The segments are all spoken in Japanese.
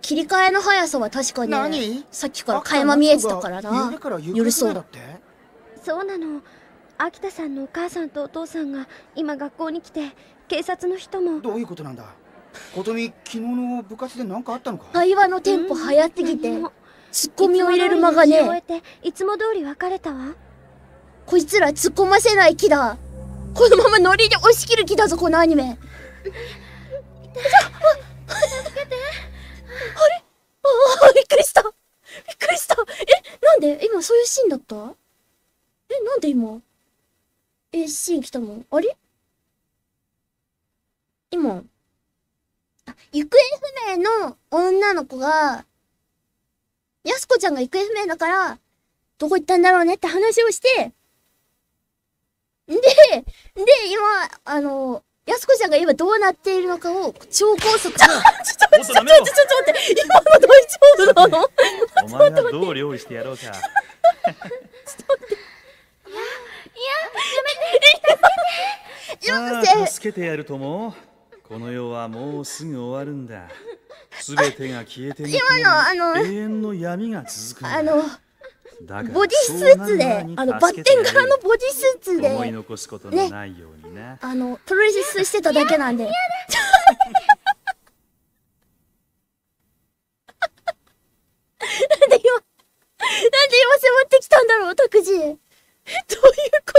切り替えの速さは確かに、さっきから垣間見えてたからな。寄るそう。だそうなの。秋田さんのお母さんとお父さんが今学校に来て、警察の人も。どういうことなんだ琴美、昨日の部活で何かあったのか会話のテンポ流行って、きてツッコミを入れる間がね。いつもりれたわ。こいつら突っ込ませない気だ。このままノリで押し切る気だぞ、このアニメ。じゃ今そういうシーンだったえ、なんで今え、シーン来たのあれ今、あ、行方不明の女の子が、やすこちゃんが行方不明だから、どこ行ったんだろうねって話をして、で、で、今、あの、やすこちゃんが今どうなっているのかを超高速。ちょ、ちょ、ちょ、ちょ、ちょ、ちょ、っょ、ちょ、ちょ、ちょ、ち前がどう料理してやろうかいややめてて。さあ助けてやるともこの世はもうすぐ終わるんだすべてが消えて今のあの永遠の闇が続くあのボディスーツであのバッテン側のボディスーツで思い残すことのないようにねあのプロレスしてただけなんで。今迫ってきたんだろう、拓司。どういうこ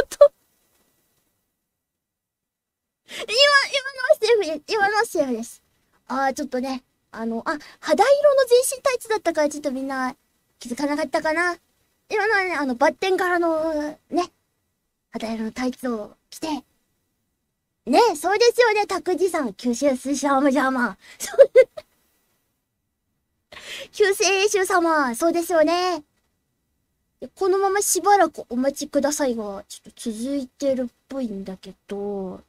と今、今のはセーフです。今のはセーフです。あー、ちょっとね、あの、あ、肌色の全身タイツだったから、ちょっとみんな気づかなかったかな。今のはね、あの、バッテン柄の、ね、肌色のタイツを着て、ねえ、そうですよね、拓司さん。九州水シャームジャーマン。九州英様、そうですよね。このまましばらくお待ちくださいが、ちょっと続いてるっぽいんだけど、